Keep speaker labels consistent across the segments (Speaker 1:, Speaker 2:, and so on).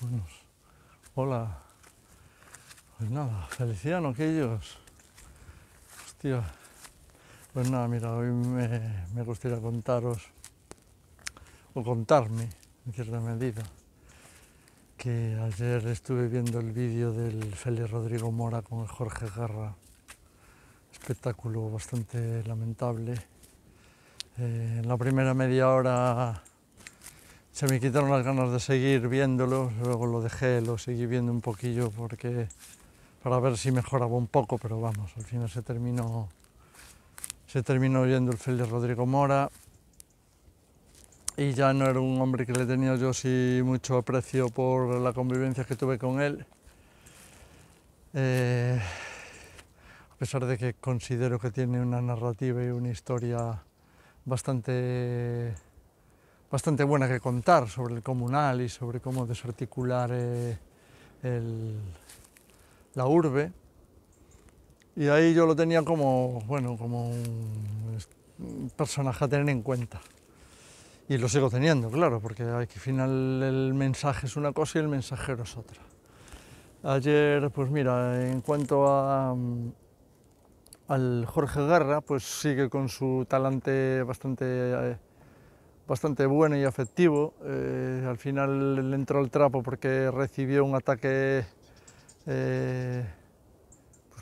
Speaker 1: Bueno, hola. Pues nada, Feliciano, que ellos. Hostia. Pues nada, mira, hoy me, me gustaría contaros, o contarme, en cierta medida, que ayer estuve viendo el vídeo del Félix Rodrigo Mora con Jorge Garra, espectáculo bastante lamentable. Eh, en la primera media hora se me quitaron las ganas de seguir viéndolo, luego lo dejé, lo seguí viendo un poquillo porque para ver si mejoraba un poco, pero vamos, al final se terminó se terminó viendo el de Rodrigo Mora y ya no era un hombre que le tenía yo sí mucho aprecio por la convivencia que tuve con él. Eh, a pesar de que considero que tiene una narrativa y una historia bastante bastante buena que contar sobre el comunal y sobre cómo desarticular eh, la urbe. Y ahí yo lo tenía como, bueno, como un personaje a tener en cuenta. Y lo sigo teniendo, claro, porque al final el mensaje es una cosa y el mensajero es otra. Ayer, pues mira, en cuanto a, al Jorge Garra, pues sigue con su talante bastante... Eh, bastante bueno y afectivo. Eh, al final le entró el trapo porque recibió un ataque eh,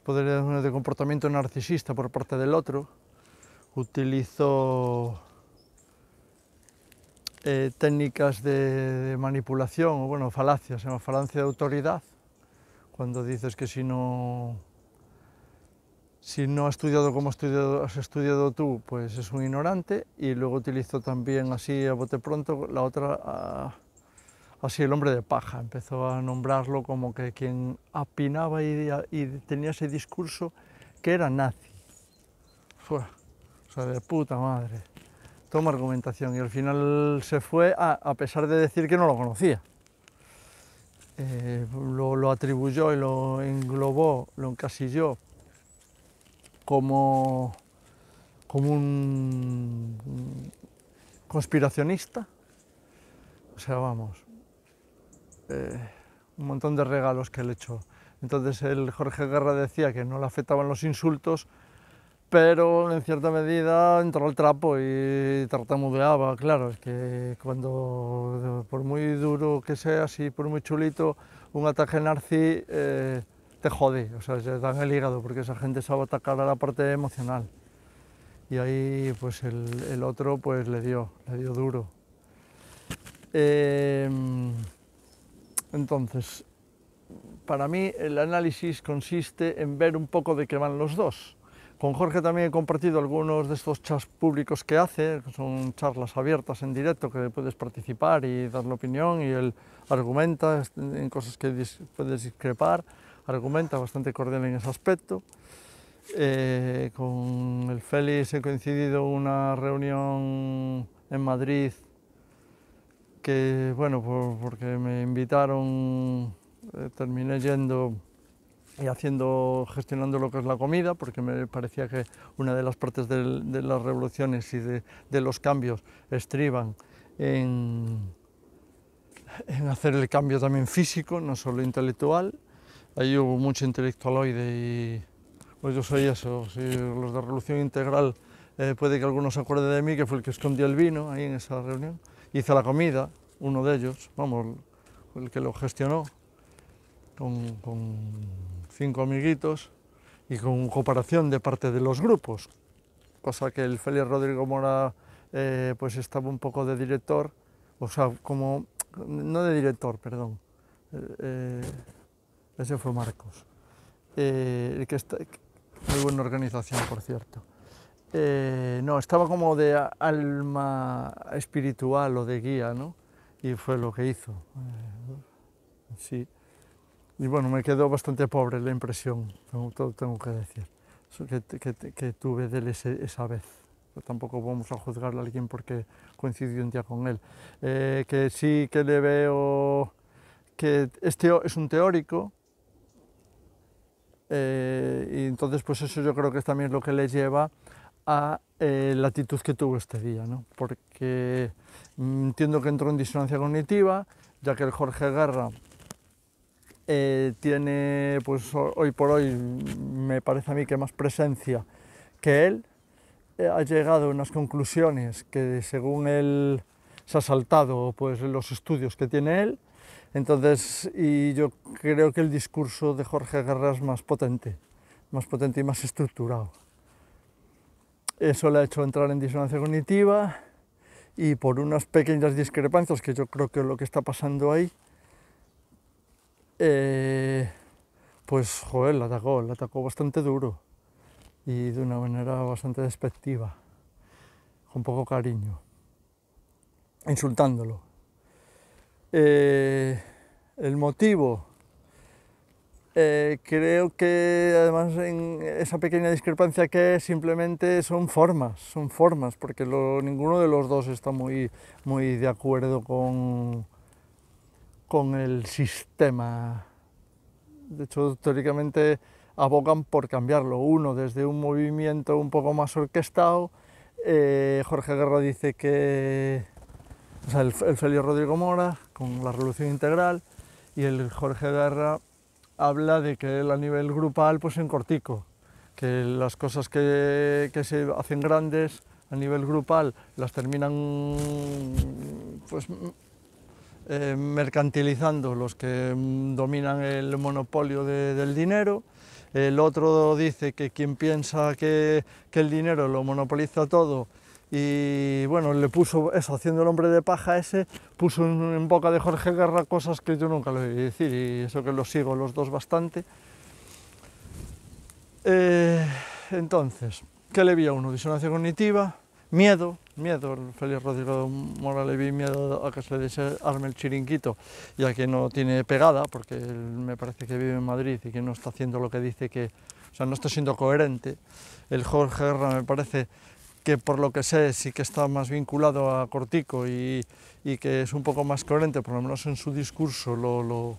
Speaker 1: pues de comportamiento narcisista por parte del otro. Utilizó eh, técnicas de, manipulación, bueno, falacias, se llama falacia de autoridad, cuando dices que si no si no ha estudiado como has estudiado tú, pues es un ignorante. Y luego utilizó también así a bote pronto la otra, así el hombre de paja. Empezó a nombrarlo como que quien apinaba y, tenía ese discurso que era nazi. Fue, o sea, de puta madre. Toma argumentación. Y al final se fue a, pesar de decir que no lo conocía. Eh, lo, lo atribuyó y lo englobó, lo encasilló como, como un conspiracionista. O sea, vamos, eh, un montón de regalos que le he hecho. Entonces el Jorge Guerra decía que no le afectaban los insultos, pero en cierta medida entró al trapo y tartamudeaba, claro, es que cuando, por muy duro que sea, así por muy chulito, un ataque nazi... Eh, te jode, o sea, te dan el hígado porque esa gente sabe atacar a la parte emocional. Y ahí pues el, otro pues le dio, le dio duro. Em, entonces, para mí el análisis consiste en ver un poco de qué van los dos. Con Jorge también he compartido algunos de estos chats públicos que hace, que son charlas abiertas en directo que puedes participar y dar la opinión y él argumenta en cosas que puedes discrepar argumenta, bastante cordial en ese aspecto. Eh, con el Félix he coincidido una reunión en Madrid que, bueno, porque me invitaron, eh, terminé yendo y haciendo, gestionando lo que es la comida, porque me parecía que una de las partes de, las revoluciones y de, los cambios estriban en, en hacer el cambio también físico, no solo intelectual. Ahí hubo mucho intelectualoide y pues yo soy eso, los de Revolución Integral, eh, puede que algunos se acuerden de mí, que fue el que escondió el vino ahí en esa reunión. Hice la comida, uno de ellos, vamos, el que lo gestionó, con, cinco amiguitos y con cooperación de parte de los grupos, cosa que el Félix Rodrigo Mora eh, pues estaba un poco de director, o sea, como, no de director, perdón, eh, ese fue Marcos. Eh, que está, muy buena organización, por cierto. Eh, no, estaba como de alma espiritual o de guía, ¿no? Y fue lo que hizo. Eh, sí. Y bueno, me quedó bastante pobre la impresión, tengo, que decir, que, que, tuve de él esa vez. Pero tampoco vamos a juzgarle a alguien porque coincidió un día con él. que sí que le veo que este es un teórico, eh, y entonces pues eso yo creo que es también lo que le lleva a eh, la actitud que tuvo este día, porque mm, entiendo que entró en disonancia cognitiva, ya que el Jorge Guerra eh, tiene, pues hoy por hoy me parece a mí que más presencia que él, ha llegado a unas conclusiones que según él se ha saltado pues, los estudios que tiene él, entonces, y yo creo que el discurso de Jorge Guerra es más potente, más potente y más estructurado. Eso le ha hecho entrar en disonancia cognitiva y por unas pequeñas discrepancias que yo creo que es lo que está pasando ahí, eh, pues joder, la atacó, la atacó bastante duro y de una manera bastante despectiva, con poco cariño, insultándolo. Eh, el motivo. Eh, creo que además en esa pequeña discrepancia que simplemente son formas, son formas, porque ninguno de los dos está muy, muy de acuerdo con, con el sistema. De hecho, teóricamente abogan por cambiarlo. Uno desde un movimiento un poco más orquestado. Eh, Jorge Guerra dice que o el, felio Rodrigo Mora con la Revolución Integral y el Jorge Guerra, habla de que a nivel grupal, pues en cortico, que las cosas que, se hacen grandes a nivel grupal las terminan pues eh, mercantilizando los que mm, dominan el monopolio del dinero. El otro dice que quien piensa que el dinero lo monopoliza todo y bueno, le puso eso, haciendo el hombre de paja ese, puso en, boca de Jorge Guerra cosas que yo nunca le oí decir, y eso que lo sigo los dos bastante. Eh, entonces, ¿qué le vi a uno? Disonancia cognitiva, miedo, miedo, Félix Rodrigo Mora le vi miedo a que se le desarme el chiringuito, ya que no tiene pegada, porque me parece que vive en Madrid y que no está haciendo lo que dice que, o sea, no está siendo coherente. El Jorge Guerra me parece que por lo que sé sí que está más vinculado a Cortico y, y que es un poco más coherente, por lo menos en su discurso lo, lo,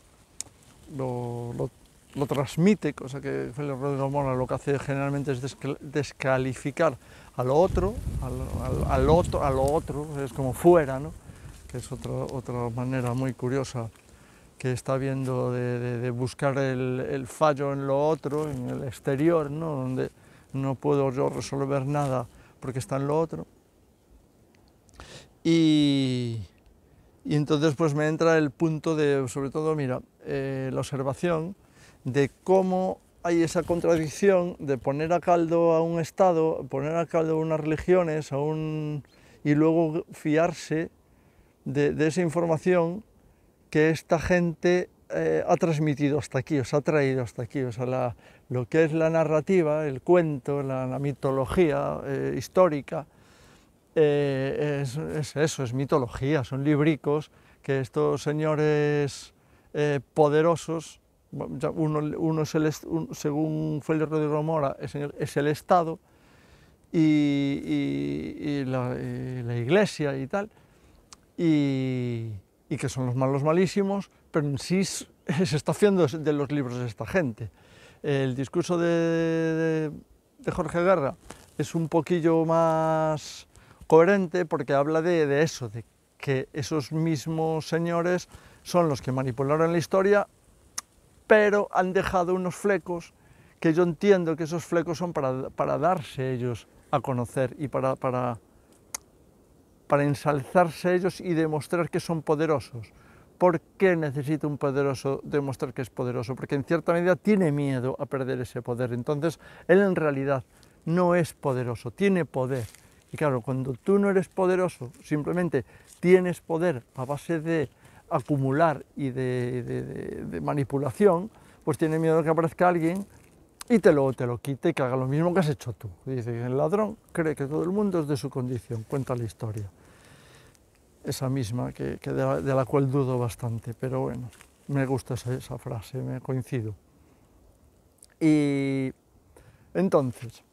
Speaker 1: lo, lo, transmite, cosa que Félix Rodrigo Mora lo que hace generalmente es descalificar a lo otro, al, otro, a lo otro, es como fuera, ¿no? que es otra manera muy curiosa que está viendo de, de, buscar el, fallo en lo otro, en el exterior, ¿no? donde no puedo yo resolver nada porque está en lo otro. Y, entonces pues me entra el punto de, sobre todo, mira, eh, la observación de cómo hay esa contradicción de poner a caldo a un Estado, poner a caldo a unas religiones, y luego fiarse de, de esa información que esta gente eh, ha transmitido hasta aquí, os ha traído hasta aquí. O sea, lo que es la narrativa, el cuento, la, mitología eh, histórica, eh, es, eso, es mitología, son libricos que estos señores poderosos, uno, es el, según Félix Rodrigo Mora, es, el, Estado y, la, y, la, Iglesia y tal, y que son los malos malísimos, pero sí se está haciendo de los libros de esta gente. El discurso de, Jorge Guerra es un poquillo más coherente porque habla de, eso, de que esos mismos señores son los que manipularon la historia, pero han dejado unos flecos que yo entiendo que esos flecos son para, para darse ellos a conocer y para, para, para ensalzarse ellos y demostrar que son poderosos. ¿Por qué necesita un poderoso demostrar que es poderoso? Porque en cierta medida tiene miedo a perder ese poder. Entonces, él en realidad no es poderoso, tiene poder. Y claro, cuando tú no eres poderoso, simplemente tienes poder a base de acumular y de, manipulación, pues tiene miedo de que aparezca alguien y te lo, te lo quite y que haga lo mismo que has hecho tú. Dice, el ladrón cree que todo el mundo es de su condición, cuenta la historia esa misma, que, de, la, cual dudo bastante, pero bueno, me gusta esa, frase, me coincido. Y entonces,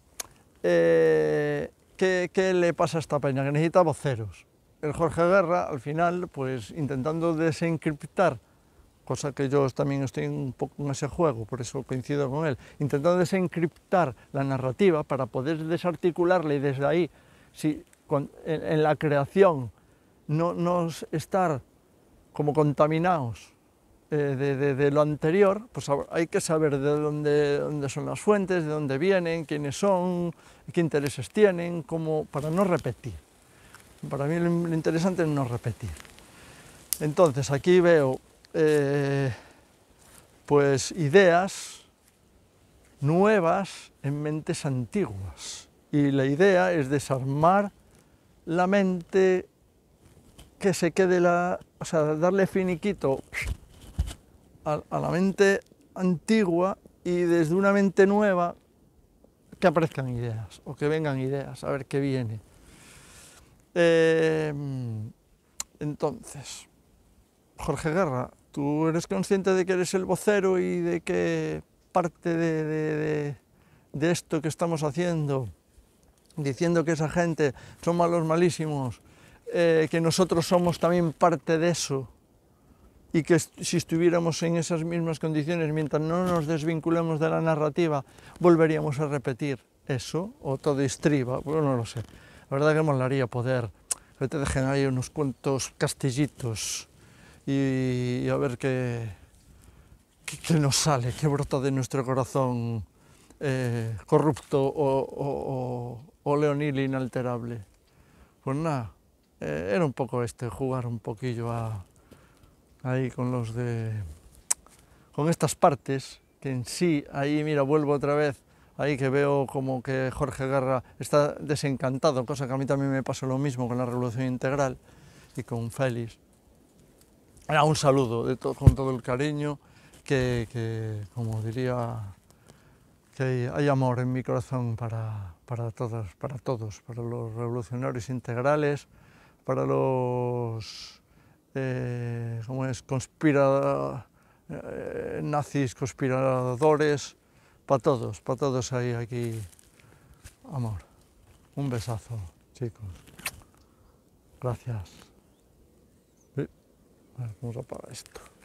Speaker 1: eh, ¿qué, ¿qué, le pasa a esta peña? Que necesita voceros. El Jorge Guerra, al final, pues intentando desencriptar, cosa que yo también estoy un poco en ese juego, por eso coincido con él, intentando desencriptar la narrativa para poder desarticularla y desde ahí, si, en la creación no, estar como contaminados eh, de, lo anterior, pues hay que saber de dónde, dónde, son las fuentes, de dónde vienen, quiénes son, qué intereses tienen, para no repetir. Para mí lo interesante es no repetir. Entonces aquí veo eh, pues ideas nuevas en mentes antiguas y la idea es desarmar la mente que se quede la. O sea, darle finiquito a, la mente antigua y desde una mente nueva que aparezcan ideas o que vengan ideas, a ver qué viene. Eh, entonces, Jorge Guerra, tú eres consciente de que eres el vocero y de que parte de, de esto que estamos haciendo, diciendo que esa gente son malos malísimos, eh, que nosotros somos también parte de eso y que si estuviéramos en esas mismas condiciones, mientras no nos desvinculemos de la narrativa, volveríamos a repetir eso o todo estriba, bueno, no lo sé. La verdad que molaría poder, que te dejen ahí unos cuantos castillitos y, a ver qué, qué, nos sale, qué brota de nuestro corazón eh, corrupto o, o, o, o leonil e inalterable. Pues nada. Eh, era un poco este, jugar un poquillo ahí con los de... con estas partes, que en sí, ahí mira, vuelvo otra vez, ahí que veo como que Jorge Garra está desencantado, cosa que a mí también me pasó lo mismo con la Revolución Integral y con Félix. Era un saludo con todo el cariño, que, como diría, que hay, amor en mi corazón para, para todos, para los revolucionarios integrales, para los eh, ¿cómo es? Conspira, eh, nazis, conspiradores, para todos, para todos ahí, aquí amor. Un besazo, chicos. Gracias. vamos a apagar esto.